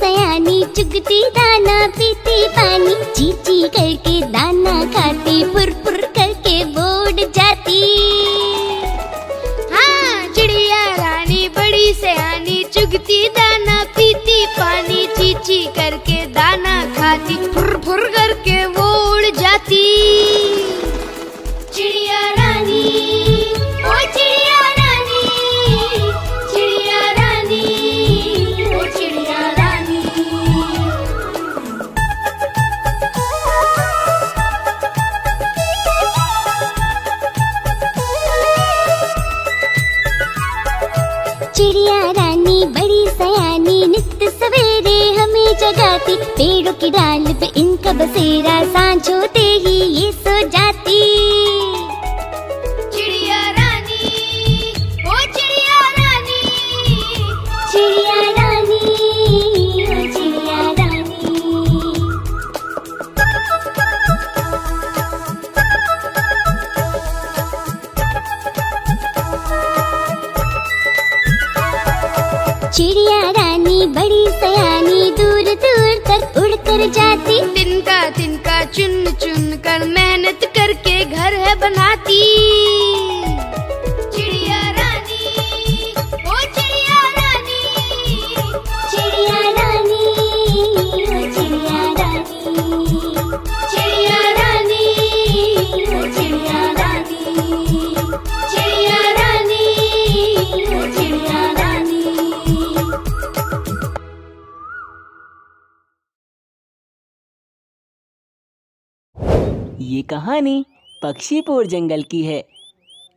सयानी चुगती दाना पीती पानी चीची करके दाना खाती पुर पुर करके बोर्ड जाती हाँ चिड़िया रानी बड़ी सयानी चुगती दाना पीती पानी चीची करके दाना खाती पुर पुर करके वो उड़ जाती सयानी बड़ी सयानी नित्य सवेरे हमें जगाती पेड़ों की डाल पे इनका बसेरा सांझ होते ही ये कहानी पक्षीपुर जंगल की है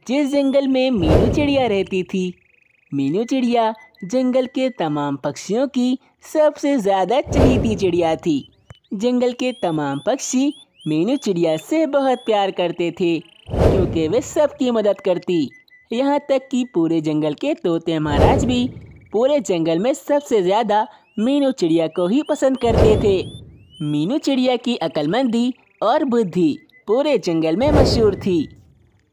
जिस जंगल में मीनू चिड़िया रहती थी मीनू चिड़िया जंगल के तमाम पक्षियों की सबसे ज़्यादा चहीती चिड़िया थी जंगल के तमाम पक्षी मीनू चिड़िया से बहुत प्यार करते थे क्योंकि वे सबकी मदद करती यहाँ तक कि पूरे जंगल के तोते महाराज भी पूरे जंगल में सबसे ज़्यादा मीनू चिड़िया को ही पसंद करते थे मीनू चिड़िया की अकलमंदी और बुद्धि पूरे जंगल में मशहूर थी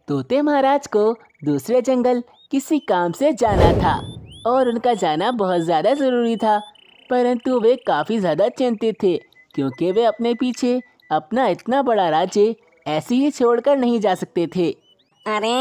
तोते महाराज को दूसरे जंगल किसी काम से जाना था और उनका जाना बहुत ज़्यादा ज़रूरी था परंतु वे काफ़ी ज़्यादा चिंतित थे क्योंकि वे अपने पीछे अपना इतना बड़ा राज्य ऐसे ही छोड़कर नहीं जा सकते थे अरे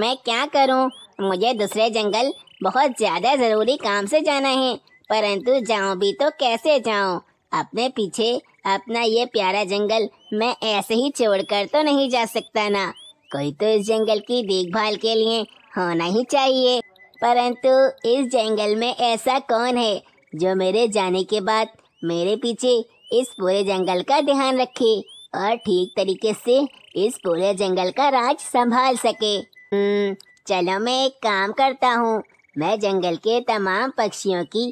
मैं क्या करूं? मुझे दूसरे जंगल बहुत ज़्यादा ज़रूरी काम से जाना है परंतु जाऊं भी तो कैसे जाऊं? अपने पीछे अपना ये प्यारा जंगल मैं ऐसे ही छोड़कर तो नहीं जा सकता ना कोई तो इस जंगल की देखभाल के लिए होना ही चाहिए परंतु इस जंगल में ऐसा कौन है जो मेरे जाने के बाद मेरे पीछे इस पूरे जंगल का ध्यान रखे और ठीक तरीके से इस पूरे जंगल का राज संभाल सके हम्म, चलो मैं एक काम करता हूँ मैं जंगल के तमाम पक्षियों की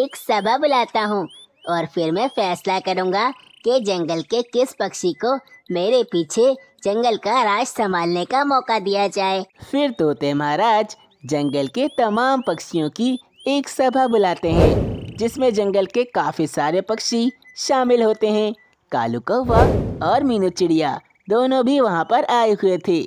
एक सभा बुलाता हूँ और फिर मैं फैसला करूँगा कि जंगल के किस पक्षी को मेरे पीछे जंगल का राज संभालने का मौका दिया जाए फिर तोते महाराज जंगल के तमाम पक्षियों की एक सभा बुलाते हैं जिसमें जंगल के काफ़ी सारे पक्षी शामिल होते हैं कालू कौवा और मीनू चिड़िया दोनों भी वहाँ पर आए हुए थे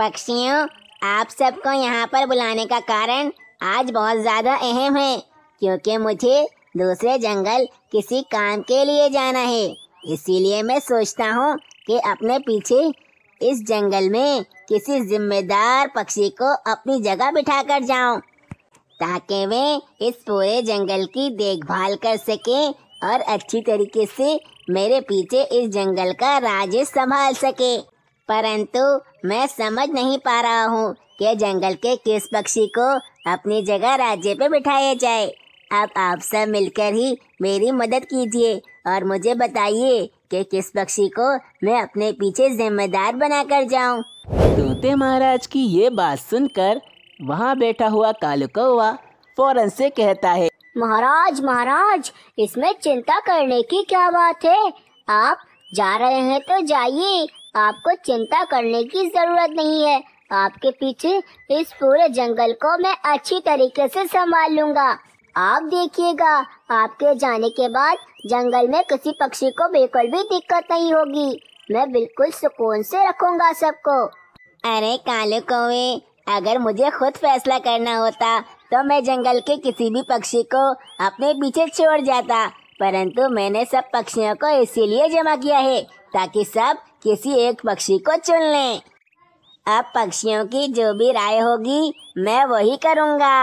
पक्षियों आप सबको यहाँ पर बुलाने का कारण आज बहुत ज़्यादा अहम है क्योंकि मुझे दूसरे जंगल किसी काम के लिए जाना है इसीलिए मैं सोचता हूँ कि अपने पीछे इस जंगल में किसी जिम्मेदार पक्षी को अपनी जगह बिठा कर जाऊँ ताकि वे इस पूरे जंगल की देखभाल कर सकें और अच्छी तरीके से मेरे पीछे इस जंगल का राज संभाल सके परंतु मैं समझ नहीं पा रहा हूँ कि जंगल के किस पक्षी को अपनी जगह राज्य पे बिठाया जाए अब आप सब मिलकर ही मेरी मदद कीजिए और मुझे बताइए कि किस पक्षी को मैं अपने पीछे जिम्मेदार बनाकर जाऊं। तोते महाराज की ये बात सुनकर वहाँ बैठा हुआ कालू कौवा फौरन से कहता है महाराज महाराज इसमें चिंता करने की क्या बात है आप जा रहे हैं तो जाइए आपको चिंता करने की जरूरत नहीं है आपके पीछे इस पूरे जंगल को मैं अच्छी तरीके से संभाल लूंगा आप देखिएगा आपके जाने के बाद जंगल में किसी पक्षी को बिल्कुल भी दिक्कत नहीं होगी मैं बिल्कुल सुकून से रखूंगा सबको अरे कालू कौवे अगर मुझे खुद फैसला करना होता तो मैं जंगल के किसी भी पक्षी को अपने पीछे छोड़ जाता परंतु मैंने सब पक्षियों को इसीलिए जमा किया है ताकि सब किसी एक पक्षी को चुन लें अब पक्षियों की जो भी राय होगी मैं वही करूँगा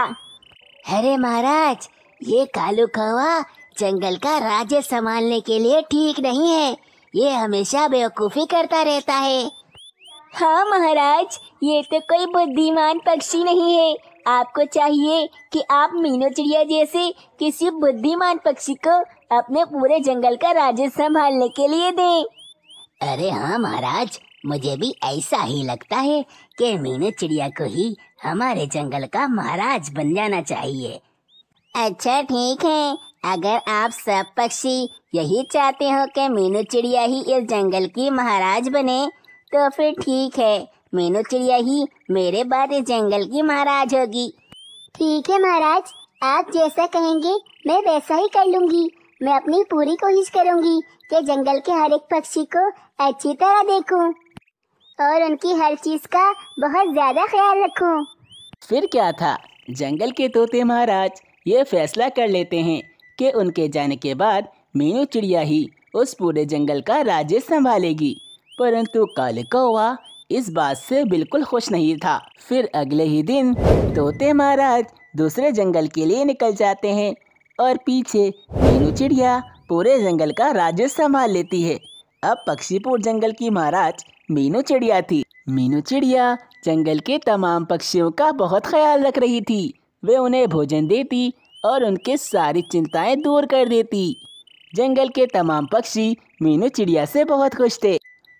अरे महाराज ये कालू कौवा जंगल का राज्य संभालने के लिए ठीक नहीं है ये हमेशा बेवकूफी करता रहता है हाँ महाराज ये तो कोई बुद्धिमान पक्षी नहीं है आपको चाहिए कि आप मीनू चिड़िया जैसे किसी बुद्धिमान पक्षी को अपने पूरे जंगल का राज्य संभालने के लिए दें अरे हाँ महाराज मुझे भी ऐसा ही लगता है कि मीनू चिड़िया को ही हमारे जंगल का महाराज बन जाना चाहिए अच्छा ठीक है अगर आप सब पक्षी यही चाहते हो कि मीनू चिड़िया ही इस जंगल की महाराज बने तो फिर ठीक है मीनू चिड़िया ही मेरे बाद इस जंगल की महाराज होगी ठीक है महाराज आप जैसा कहेंगे मैं वैसा ही कर लूँगी मैं अपनी पूरी कोशिश करूँगी कि जंगल के हर एक पक्षी को अच्छी तरह देखूँ और उनकी हर चीज़ का बहुत ज़्यादा ख्याल रखूं। फिर क्या था जंगल के तोते महाराज ये फैसला कर लेते हैं कि उनके जाने के बाद मीनू चिड़िया ही उस पूरे जंगल का राज्य संभालेगी परंतु काले कौवा इस बात से बिल्कुल खुश नहीं था फिर अगले ही दिन तोते महाराज दूसरे जंगल के लिए निकल जाते हैं और पीछे मीनू चिड़िया पूरे जंगल का राज्य संभाल लेती है अब पक्षीपुर जंगल की महाराज मीनू चिड़िया थी मीनू चिड़िया जंगल के तमाम पक्षियों का बहुत ख्याल रख रही थी वे उन्हें भोजन देती और उनके सारी चिंताएं दूर कर देती जंगल के तमाम पक्षी मीनू चिड़िया से बहुत खुश थे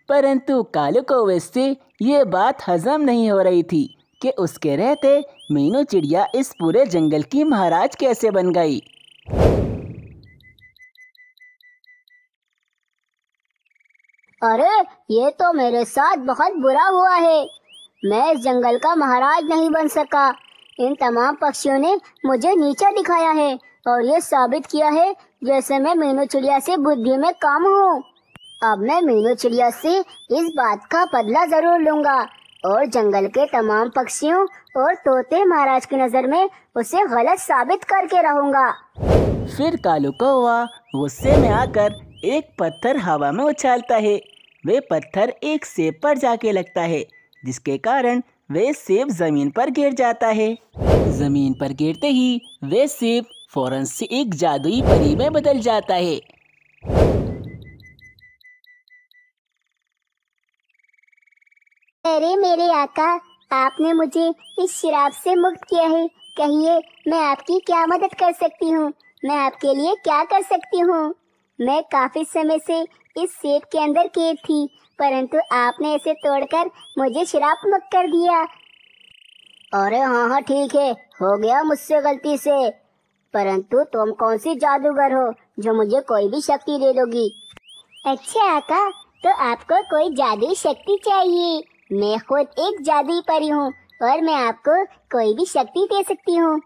परंतु कालू कौवे से ये बात हजम नहीं हो रही थी कि उसके रहते मीनू चिड़िया इस पूरे जंगल की महाराज कैसे बन गई अरे ये तो मेरे साथ बहुत बुरा हुआ है मैं इस जंगल का महाराज नहीं बन सका इन तमाम पक्षियों ने मुझे नीचा दिखाया है और ये साबित किया है जैसे मैं मीनू चिड़िया से बुद्धि में कम हूँ अब मैं मीनू चिड़िया से इस बात का बदला जरूर लूंगा और जंगल के तमाम पक्षियों और तोते महाराज की नज़र में उसे गलत साबित करके रहूंगा फिर कालू कौवा गुस्से में आकर एक पत्थर हवा में उछालता है वे पत्थर एक सेब पर जाके लगता है जिसके कारण वे सेब ज़मीन पर गिर जाता है ज़मीन पर गिरते ही वे सेब फौरन से एक जादुई परी में बदल जाता है अरे मेरे आका आपने मुझे इस शराब से मुक्त किया है कहिए मैं आपकी क्या मदद कर सकती हूँ मैं आपके लिए क्या कर सकती हूँ मैं काफी समय से इस सेब के अंदर कैद थी परंतु आपने इसे तोड़कर मुझे शराब मुक्त कर दिया अरे हाँ हाँ ठीक है हो गया मुझसे गलती से परंतु तुम कौन सी जादूगर हो जो मुझे कोई भी शक्ति दे दोगी अच्छा आका तो आपको कोई जादू शक्ति चाहिए मैं खुद एक जादू परी हूँ और मैं आपको कोई भी शक्ति दे सकती हूँ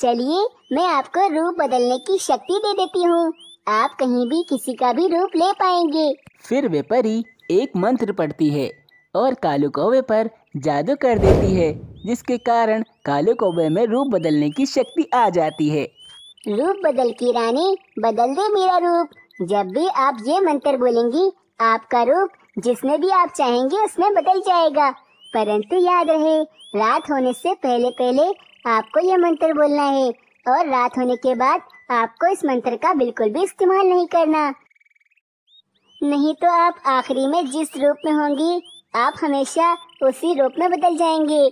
चलिए मैं आपको रूप बदलने की शक्ति दे देती हूँ आप कहीं भी किसी का भी रूप ले पाएंगे फिर वे परी एक मंत्र पढ़ती है और कालू कौवे पर जादू कर देती है जिसके कारण कालू कौवे में रूप बदलने की शक्ति आ जाती है रूप बदल की रानी बदल दे मेरा रूप जब भी आप ये मंत्र बोलेंगी आपका रूप जिसमें भी आप चाहेंगे उसमें बदल जाएगा परंतु याद रहे रात होने से पहले पहले आपको ये मंत्र बोलना है और रात होने के बाद आपको इस मंत्र का बिल्कुल भी इस्तेमाल नहीं करना नहीं तो आप आखिरी में जिस रूप में होंगी आप हमेशा उसी रूप में बदल जाएंगे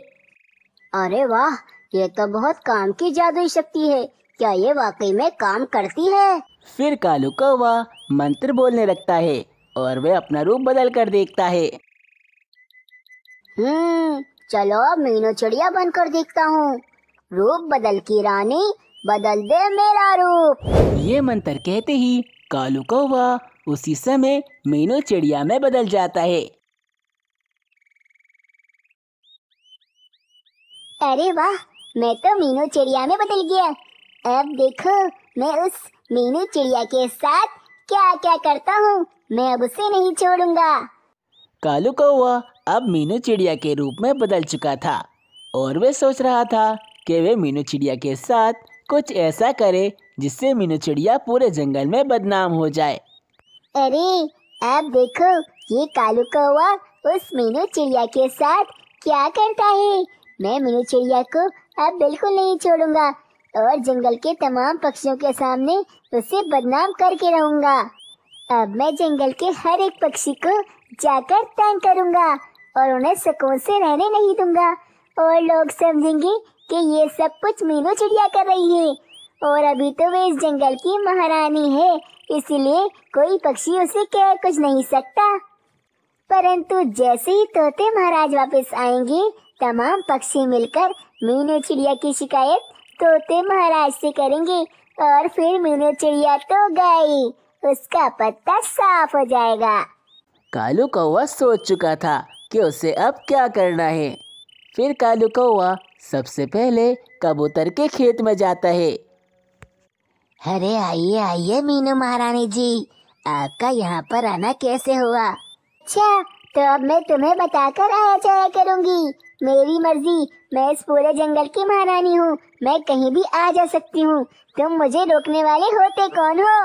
अरे वाह ये तो बहुत काम की जादुई शक्ति है क्या ये वाकई में काम करती है फिर कालू कौवा मंत्र बोलने लगता है और वह अपना रूप बदल कर देखता है हम्म चलो मीनू चिड़िया बनकर देखता हूँ रूप बदल की रानी बदल दे मेरा रूप ये मंत्र कहते ही कालू कौवा उसी समय मीनू चिड़िया में बदल जाता है अरे वाह मैं तो मीनू चिड़िया में बदल गया अब देखो मैं उस मीनू चिड़िया के साथ क्या क्या करता हूँ मैं अब उसे नहीं छोड़ूंगा कालू कौवा अब मीनू चिड़िया के रूप में बदल चुका था और वे सोच रहा था कि वे मीनू चिड़िया के साथ कुछ ऐसा करे जिससे मीनू चिड़िया पूरे जंगल में बदनाम हो जाए अरे आप देखो ये कालू कौवा उस मीनू चिड़िया के साथ क्या करता है मैं मीनू चिड़िया को अब बिल्कुल नहीं छोड़ूंगा और जंगल के तमाम पक्षियों के सामने उसे बदनाम करके रहूंगा अब मैं जंगल के हर एक पक्षी को जाकर तंग करूंगा और उन्हें सुकून से रहने नहीं दूंगा और लोग समझेंगे कि ये सब कुछ मीनू चिड़िया कर रही है और अभी तो वे इस जंगल की महारानी है इसलिए कोई पक्षी उसे कह कुछ नहीं सकता परंतु जैसे ही तोते महाराज वापस आएंगे तमाम पक्षी मिलकर मीनू चिड़िया की शिकायत तोते महाराज से करेंगे और फिर मीनू चिड़िया तो गई उसका पत्ता साफ हो जाएगा कालू कौवा सोच चुका था कि उसे अब क्या करना है फिर कालू कौवा सबसे पहले कबूतर के खेत में जाता है अरे आइए आइए मीनू महारानी जी आपका यहाँ पर आना कैसे हुआ अच्छा तो अब मैं तुम्हें बताकर आया जाया करूँगी मेरी मर्जी मैं इस पूरे जंगल की महारानी हूँ मैं कहीं भी आ जा सकती हूँ तुम मुझे रोकने वाले होते कौन हो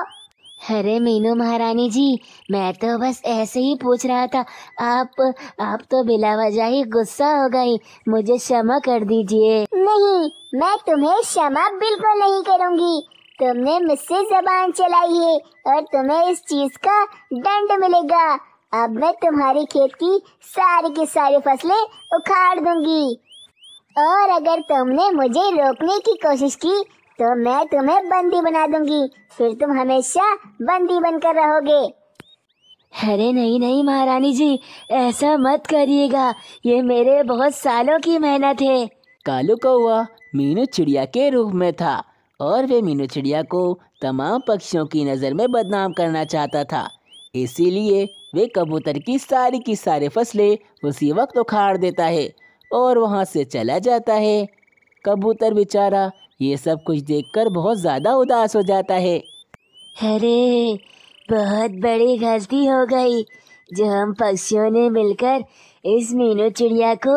अरे मीनू महारानी जी मैं तो बस ऐसे ही पूछ रहा था आप आप तो बिला वजह ही गुस्सा हो गई मुझे क्षमा कर दीजिए नहीं मैं तुम्हें क्षमा बिल्कुल नहीं करूँगी तुमने मुझसे जबान चलाई है और तुम्हें इस चीज का दंड मिलेगा अब मैं तुम्हारे खेत की सारी की सारी फसलें उखाड़ दूंगी और अगर तुमने मुझे रोकने की कोशिश की तो मैं तुम्हें बंदी बना दूंगी फिर तुम हमेशा बंदी बनकर रहोगे अरे नहीं नहीं महारानी जी ऐसा मत करिएगा ये मेरे बहुत सालों की मेहनत है कालू कौआ मीनू चिड़िया के रूप में था और वे मीनू चिड़िया को तमाम पक्षियों की नज़र में बदनाम करना चाहता था इसीलिए वे कबूतर की सारी की सारी फसलें उसी वक्त उखाड़ देता है और वहाँ से चला जाता है कबूतर बेचारा ये सब कुछ देखकर बहुत ज़्यादा उदास हो जाता है अरे बहुत बड़ी गलती हो गई जो हम पक्षियों ने मिलकर इस मीनू चिड़िया को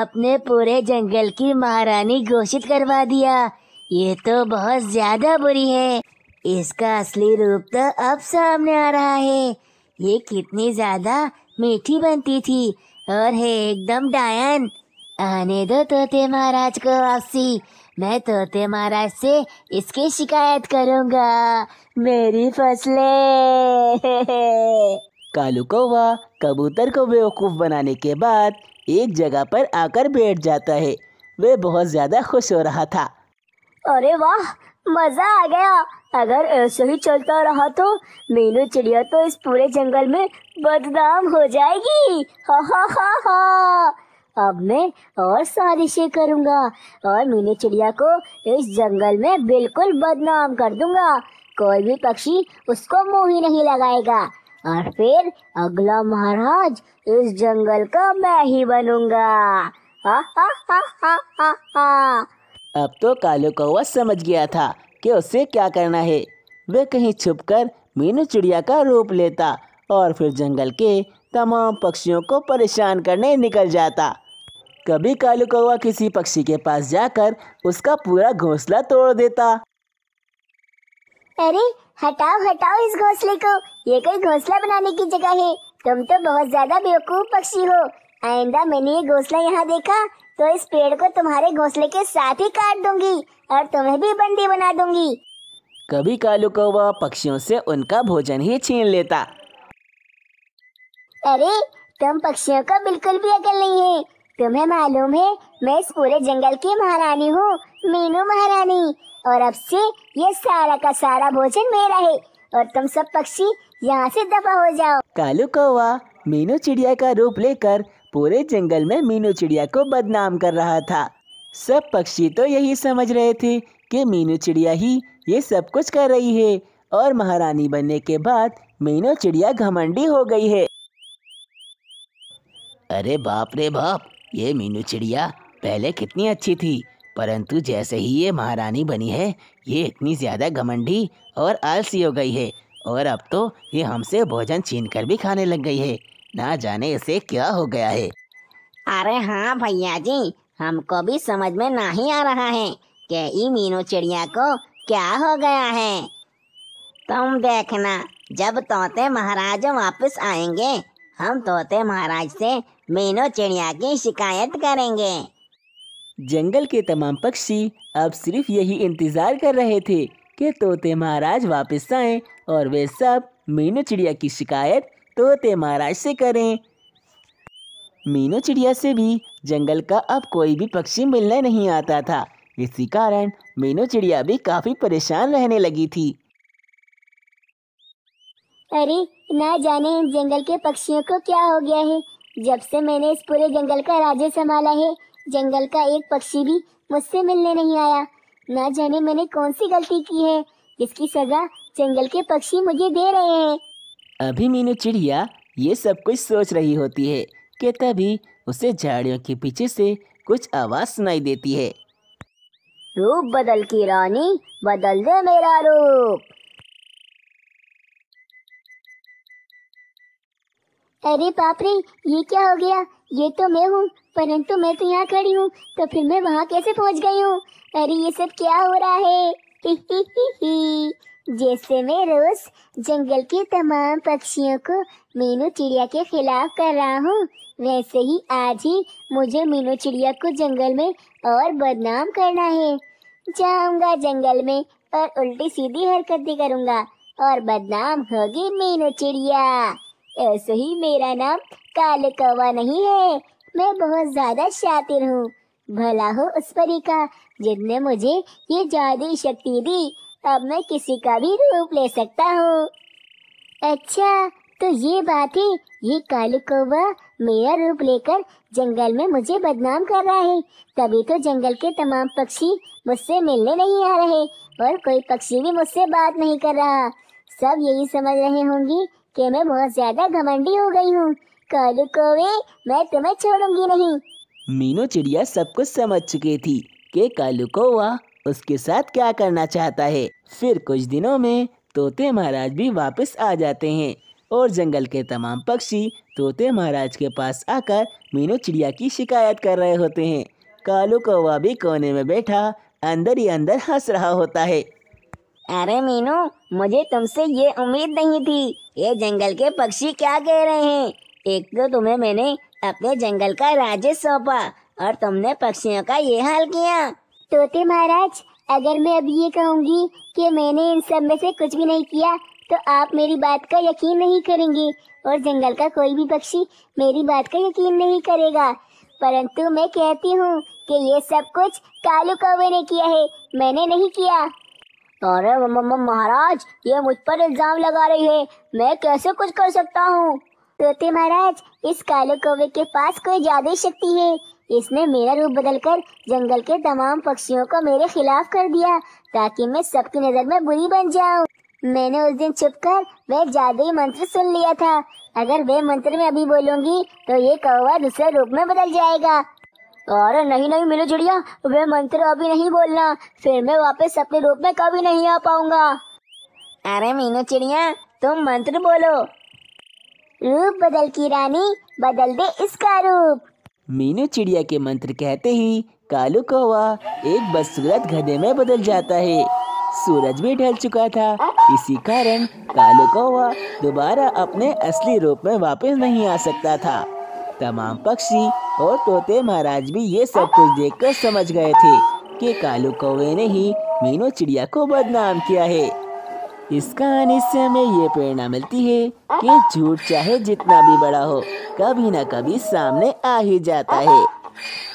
अपने पूरे जंगल की महारानी घोषित करवा दिया ये तो बहुत ज़्यादा बुरी है इसका असली रूप तो अब सामने आ रहा है ये कितनी ज़्यादा मीठी बनती थी और है एकदम डायन आने दो तोते महाराज को वापसी मैं तोते महाराज से इसकी शिकायत करूंगा मेरी फसलें कालू कौवा कबूतर को बेवकूफ़ बनाने के बाद एक जगह पर आकर बैठ जाता है वे बहुत ज़्यादा खुश हो रहा था अरे वाह मज़ा आ गया अगर ऐसे ही चलता रहा तो मीनू चिड़िया तो इस पूरे जंगल में बदनाम हो जाएगी हा हा हा हा अब मैं और साजिशें करूंगा और मीनू चिड़िया को इस जंगल में बिल्कुल बदनाम कर दूंगा कोई भी पक्षी उसको मुंह ही नहीं लगाएगा और फिर अगला महाराज इस जंगल का मैं ही बनूंगा हा हा हा हा हा हा अब तो कालू कौवा समझ गया था कि उसे क्या करना है वह कहीं छुपकर मीनू चिड़िया का रूप लेता और फिर जंगल के तमाम पक्षियों को परेशान करने निकल जाता कभी कालू कौवा किसी पक्षी के पास जाकर उसका पूरा घोंसला तोड़ देता अरे हटाओ हटाओ इस घोंसले को ये कोई घोंसला बनाने की जगह है तुम तो बहुत ज्यादा बेवकूफ पक्षी हो आइंदा मैंने ये घोंसला यहाँ देखा तो इस पेड़ को तुम्हारे घोंसले के साथ ही काट दूंगी और तुम्हें भी बंदी बना दूंगी कभी कालू कौवा पक्षियों से उनका भोजन ही छीन लेता अरे तुम पक्षियों का बिल्कुल भी अकल नहीं है तुम्हें मालूम है मैं इस पूरे जंगल की महारानी हूँ मीनू महारानी और अब से ये सारा का सारा भोजन मेरा है और तुम सब पक्षी यहाँ से दफा हो जाओ कालू कौवा मीनू चिड़िया का रूप लेकर पूरे जंगल में मीनू चिड़िया को बदनाम कर रहा था सब पक्षी तो यही समझ रहे थे कि मीनू चिड़िया ही ये सब कुछ कर रही है और महारानी बनने के बाद मीनू चिड़िया घमंडी हो गई है अरे बाप रे बाप ये मीनू चिड़िया पहले कितनी अच्छी थी परंतु जैसे ही ये महारानी बनी है ये इतनी ज़्यादा घमंडी और आलसी हो गई है और अब तो ये हमसे भोजन छीन कर भी खाने लग गई है ना जाने इसे क्या हो गया है अरे हाँ भैया जी हमको भी समझ में नहीं आ रहा है कि ई मीनू चिड़िया को क्या हो गया है तुम देखना जब तोते महाराज वापस आएंगे हम तोते महाराज से मीनू चिड़िया की शिकायत करेंगे जंगल के तमाम पक्षी अब सिर्फ यही इंतज़ार कर रहे थे कि तोते महाराज वापस आएं और वे सब मीनू चिड़िया की शिकायत तोते महाराज से करें मीनू चिड़िया से भी जंगल का अब कोई भी पक्षी मिलने नहीं आता था इसी कारण मीनू चिड़िया भी काफ़ी परेशान रहने लगी थी अरे ना जाने इन जंगल के पक्षियों को क्या हो गया है जब से मैंने इस पूरे जंगल का राजे संभाला है जंगल का एक पक्षी भी मुझसे मिलने नहीं आया ना जाने मैंने कौन सी गलती की है इसकी सजा जंगल के पक्षी मुझे दे रहे हैं अभी मीनू चिड़िया ये सब कुछ सोच रही होती है कि तभी उसे झाड़ियों के पीछे से कुछ आवाज़ सुनाई देती है रूप बदल की रानी बदल दे मेरा रूप अरे बाप रे ये क्या हो गया ये तो मैं हूँ परंतु मैं तो यहाँ खड़ी हूँ तो फिर मैं वहाँ कैसे पहुँच गई हूँ अरे ये सब क्या हो रहा है ही ही ही ही। जैसे मैं रोज जंगल के तमाम पक्षियों को मीनू चिड़िया के खिलाफ कर रहा हूँ वैसे ही आज ही मुझे मीनू चिड़िया को जंगल में और बदनाम करना है जाऊंगा जंगल में और उल्टी सीधी हरकतें करूंगा और बदनाम होगी मीनू चिड़िया ऐसे ही मेरा नाम काले कौवा नहीं है मैं बहुत ज्यादा शातिर हूँ भला हो उस परी का जिसने मुझे ये जादू शक्ति दी अब मैं किसी का भी रूप ले सकता हूँ अच्छा तो ये बात है ये काले कौवा मेरा रूप लेकर जंगल में मुझे बदनाम कर रहा है तभी तो जंगल के तमाम पक्षी मुझसे मिलने नहीं आ रहे और कोई पक्षी भी मुझसे बात नहीं कर रहा सब यही समझ रहे होंगे कि मैं बहुत ज्यादा घमंडी हो गई हूँ कालू कौवे मैं तुम्हें छोड़ूंगी नहीं मीनू चिड़िया सब कुछ समझ चुकी थी कि कालू कौवा उसके साथ क्या करना चाहता है फिर कुछ दिनों में तोते महाराज भी वापस आ जाते हैं और जंगल के तमाम पक्षी तोते महाराज के पास आकर मीनू चिड़िया की शिकायत कर रहे होते हैं कालू कौवा भी कोने में बैठा अंदर ही अंदर हंस रहा होता है अरे मीनू मुझे तुमसे ये उम्मीद नहीं थी ये जंगल के पक्षी क्या कह रहे हैं एक तो तुम्हें मैंने अपने जंगल का राज्य सौंपा और तुमने पक्षियों का ये हाल किया तोते महाराज अगर मैं अब ये कहूँगी कि मैंने इन सब में से कुछ भी नहीं किया तो आप मेरी बात का यकीन नहीं करेंगे और जंगल का कोई भी पक्षी मेरी बात का यकीन नहीं करेगा परंतु मैं कहती हूँ कि ये सब कुछ कालू कौवे ने किया है मैंने नहीं किया अरे महाराज ये मुझ पर इल्जाम लगा रही है मैं कैसे कुछ कर सकता हूँ तोते महाराज इस काले कौवे के पास कोई जादू शक्ति है इसने मेरा रूप बदलकर जंगल के तमाम पक्षियों को मेरे खिलाफ कर दिया ताकि मैं सबकी नज़र में बुरी बन जाऊं। मैंने उस दिन छुपकर वह जादुई मंत्र सुन लिया था अगर वह मंत्र में अभी बोलूंगी तो ये कौवा दूसरे रूप में बदल जाएगा अरे नहीं नहीं मिलो जुड़िया वे मंत्र अभी नहीं बोलना फिर मैं वापस अपने रूप में कभी नहीं आ पाऊंगा अरे मीनू चिड़िया तुम मंत्र बोलो रूप बदल की रानी बदल दे इसका रूप मीनू चिड़िया के मंत्र कहते ही कालू कौवा एक बस सूरत गधे में बदल जाता है सूरज भी ढल चुका था इसी कारण कालू कौवा दोबारा अपने असली रूप में वापस नहीं आ सकता था तमाम पक्षी और तोते महाराज भी ये सब कुछ देखकर समझ गए थे कि कालू कौवे ने ही मीनू चिड़िया को बदनाम किया है इस कहानी से हमें ये प्रेरणा मिलती है कि झूठ चाहे जितना भी बड़ा हो कभी न कभी सामने आ ही जाता है